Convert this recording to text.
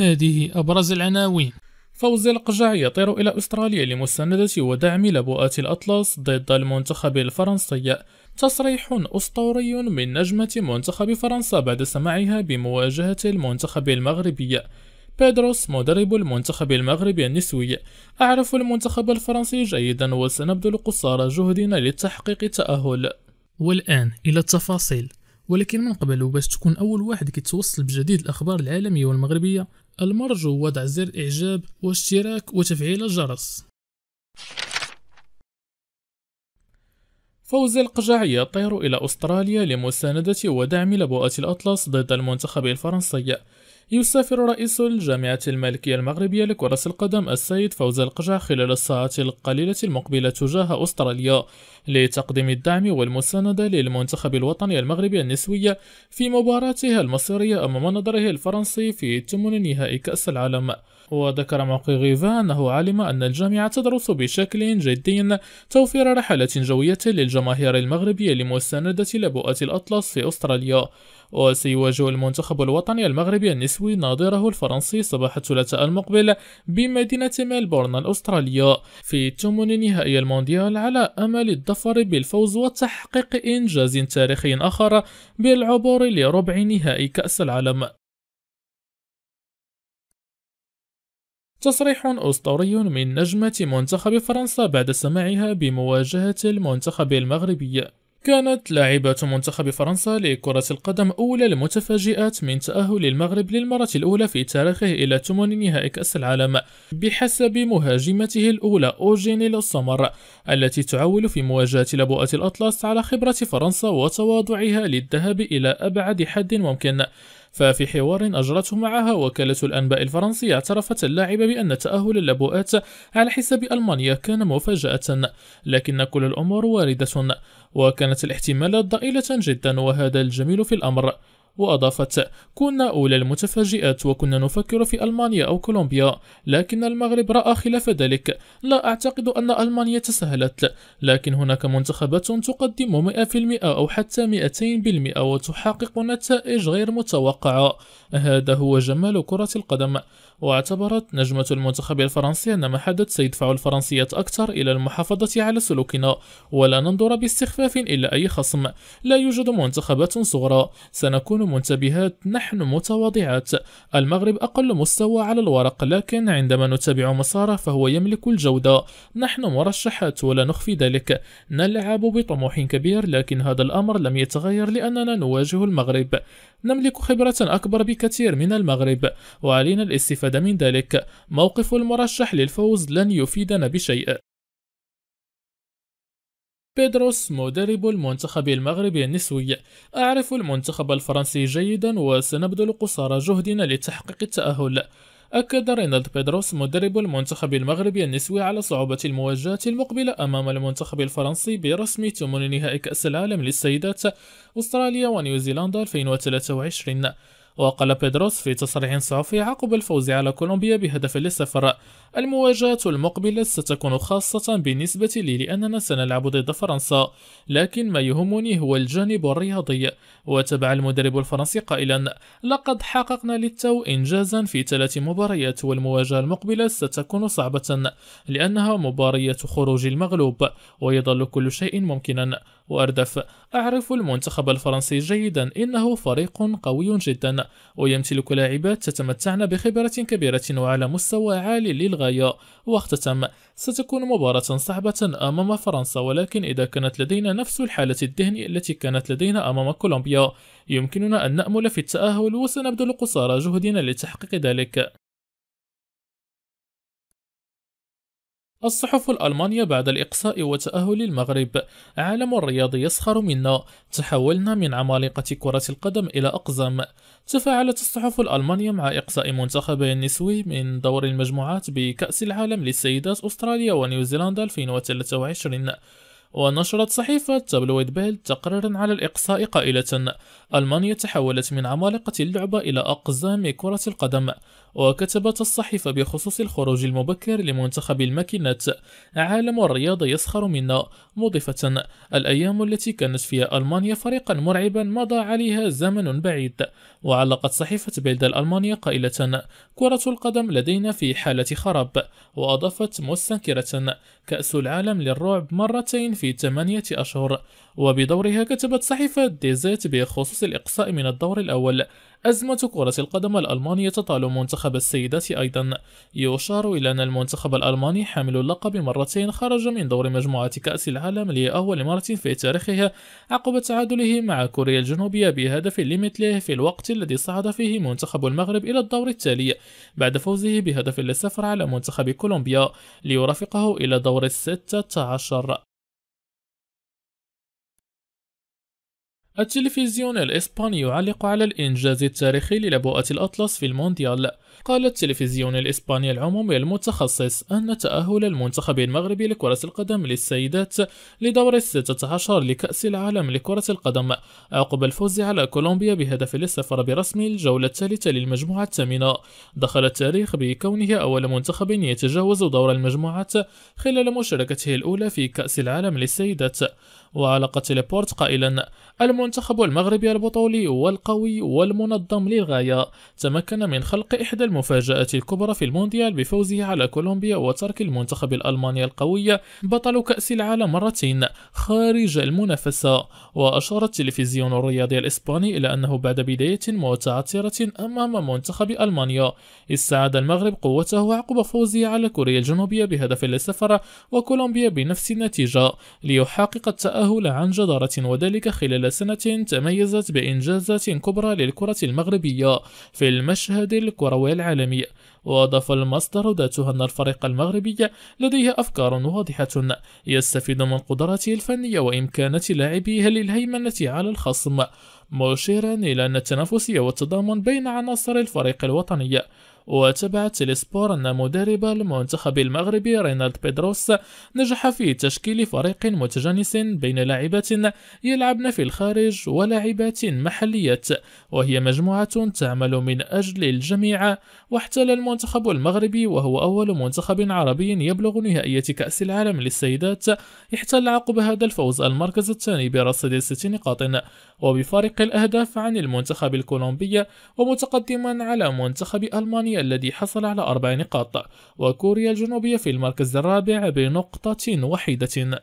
هذه أبرز العناوين فوز القجع يطير إلى أستراليا لمساندة ودعم لبؤة الأطلس ضد المنتخب الفرنسي تصريح أسطوري من نجمة منتخب فرنسا بعد سماعها بمواجهة المنتخب المغربي بيدروس مدرب المنتخب المغربي النسوي أعرف المنتخب الفرنسي جيدا وسنبذل قصارى جهدنا لتحقيق التأهل والآن إلى التفاصيل ولكن من قبل وباش تكون أول واحد كيتوصل بجديد الأخبار العالمية والمغربية المرجو وضع زر إعجاب واشتراك وتفعيل الجرس فوز القجعي يطير إلى أستراليا لمساندة ودعم لبؤة الأطلس ضد المنتخب الفرنسي يسافر رئيس الجامعة الملكية المغربية لكرة القدم السيد فوز القجع خلال الساعات القليلة المقبلة تجاه أستراليا لتقديم الدعم والمساندة للمنتخب الوطني المغربي النسوي في مباراته المصيرية أمام نظره الفرنسي في ثمن نهائي كأس العالم وذكر موقع غيفا أنه علم أن الجامعة تدرس بشكل جدي توفير رحلة جوية للجماهير المغربية لمساندة لبؤة الأطلس في أستراليا وسيواجه المنتخب الوطني المغربي النسوي ناظره الفرنسي صباح الثلاثاء المقبل بمدينة ملبورن الأسترالية في ثمن نهائي المونديال على أمل الظفر بالفوز وتحقيق إنجاز تاريخي آخر بالعبور لربع نهائي كأس العالم تصريح أسطوري من نجمة منتخب فرنسا بعد سماعها بمواجهة المنتخب المغربي كانت لاعبة منتخب فرنسا لكرة القدم أولى المتفاجئات من تأهل المغرب للمرة الأولى في تاريخه إلى ثمن نهائي كأس العالم بحسب مهاجمته الأولى أوجيني للصمر التي تعول في مواجهة لبوءة الأطلس على خبرة فرنسا وتواضعها للذهاب إلى أبعد حد ممكن ففي حوار أجرته معها وكالة الأنباء الفرنسية اعترفت اللاعبة بأن تأهل اللبؤات على حساب ألمانيا كان مفاجأة لكن كل الأمور واردة وكانت الاحتمالات ضئيلة جدا وهذا الجميل في الأمر وأضافت كنا أولى المتفاجئات وكنا نفكر في ألمانيا أو كولومبيا لكن المغرب رأى خلاف ذلك لا أعتقد أن ألمانيا تسهلت لكن هناك منتخبات تقدم 100% أو حتى 200% وتحقق نتائج غير متوقعة هذا هو جمال كرة القدم واعتبرت نجمة المنتخب الفرنسي أن ما حدث سيدفع الفرنسية أكثر إلى المحافظة على سلوكنا ولا ننظر باستخفاف إلى أي خصم لا يوجد منتخبات صغرى سنكون منتبهات نحن متواضعات المغرب أقل مستوى على الورق لكن عندما نتابع مساره فهو يملك الجودة نحن مرشحات ولا نخفي ذلك نلعب بطموح كبير لكن هذا الأمر لم يتغير لأننا نواجه المغرب نملك خبرة أكبر بكثير من المغرب وعلينا الاستفادة من ذلك موقف المرشح للفوز لن يفيدنا بشيء بيدروس مدرب المنتخب المغربي النسوي أعرف المنتخب الفرنسي جيدا وسنبذل قصارى جهدنا لتحقيق التأهل أكد رينالد بيدروس مدرب المنتخب المغربي النسوي على صعوبة المواجهة المقبلة أمام المنتخب الفرنسي برسم ثمن نهائي كأس العالم للسيدات أستراليا ونيوزيلندا 2023 وقال بيدروس في تصريح صحفي عقب الفوز على كولومبيا بهدف للسفر المواجهة المقبلة ستكون خاصة بالنسبة لي لأننا سنلعب ضد فرنسا لكن ما يهمني هو الجانب الرياضي وتبع المدرب الفرنسي قائلا لقد حققنا للتو إنجازا في ثلاث مباريات والمواجهة المقبلة ستكون صعبة لأنها مباريات خروج المغلوب ويظل كل شيء ممكنا وأردف أعرف المنتخب الفرنسي جيدا إنه فريق قوي جدا ويمتلك لاعبات تتمتعن بخبرة كبيرة وعلى مستوى عال للغاية واختتم ستكون مباراة صعبة أمام فرنسا ولكن إذا كانت لدينا نفس الحالة الذهنية التي كانت لدينا أمام كولومبيا يمكننا أن نأمل في التأهل وسنبذل قصارى جهدنا لتحقيق ذلك الصحف الألمانية بعد الإقصاء وتأهل المغرب عالم الرياض يسخر منا تحولنا من عمالقة كرة القدم إلى أقزم تفاعلت الصحف الألمانية مع إقصاء منتخب النسوي من دور المجموعات بكأس العالم للسيدات أستراليا ونيوزيلندا 2023 ونشرت صحيفة تابلويد بيل تقريرا على الإقصاء قائلة ألمانيا تحولت من عمالقة اللعبة إلى أقزام كرة القدم وكتبت الصحيفة بخصوص الخروج المبكر لمنتخب الماكينات عالم الرياضة يسخر منا مضيفة الأيام التي كانت فيها ألمانيا فريقا مرعبا مضى عليها زمن بعيد وعلقت صحيفة بيلد الألمانية قائلة كرة القدم لدينا في حالة خراب وأضافت مستنكرة كأس العالم للرعب مرتين في ثمانية أشهر وبدورها كتبت صحيفة ديزيت بخصوص الإقصاء من الدور الأول أزمة كرة القدم الألمانية تطال منتخب السيدات أيضا يشار إلى أن المنتخب الألماني حامل اللقب مرتين خرج من دور مجموعة كأس العالم لأول مرة في تاريخها عقب تعادله مع كوريا الجنوبية بهدف لمثله في الوقت الذي صعد فيه منتخب المغرب إلى الدور التالي بعد فوزه بهدف لصفر على منتخب كولومبيا ليرافقه إلى دور الستة عشر التلفزيون الإسباني يعلق على الإنجاز التاريخي للبؤة الأطلس في المونديال قال التلفزيون الإسباني العمومي المتخصص أن تأهل المنتخب المغربي لكرة القدم للسيدات لدور الستة عشر لكأس العالم لكرة القدم عقب الفوز على كولومبيا بهدف للسفر برسم الجولة الثالثة للمجموعة الثامنة دخل التاريخ بكونه أول منتخب يتجاوز دور المجموعات خلال مشاركته الأولى في كأس العالم للسيدات وعلق تيليبورت قائلا المنتخب المغربي البطولي والقوي والمنظم للغاية تمكن من خلق إحدى المفاجآت الكبرى في المونديال بفوزه على كولومبيا وترك المنتخب الألماني القوي بطل كأس العالم مرتين خارج المنافسة وأشار التلفزيون الرياضي الإسباني إلى أنه بعد بداية متعثرة أمام منتخب ألمانيا استعاد المغرب قوته عقب فوزه على كوريا الجنوبية بهدف للصفر وكولومبيا بنفس النتيجة ليحقق التأهل عن جدارة وذلك خلال سنة سنة تميزت بإنجازات كبرى للكرة المغربية في المشهد الكروي العالمي وأضاف المصدر ذاته أن الفريق المغربي لديه أفكار واضحة يستفيد من قدراته الفنية وإمكانات لاعبيه للهيمنة على الخصم مشيرا إلى أن التنافسية والتضامن بين عناصر الفريق الوطني وتبع تيليسبور أن مدرب المنتخب المغربي رينالد بيدروس نجح في تشكيل فريق متجانس بين لاعبات يلعبن في الخارج ولاعبات محلية وهي مجموعة تعمل من أجل الجميع واحتل المنتخب المغربي وهو أول منتخب عربي يبلغ نهائية كأس العالم للسيدات احتل عقب هذا الفوز المركز الثاني برصد ست نقاط وبفارق الأهداف عن المنتخب الكولومبي ومتقدما على منتخب ألمانيا الذي حصل على أربع نقاط وكوريا الجنوبية في المركز الرابع بنقطة واحدة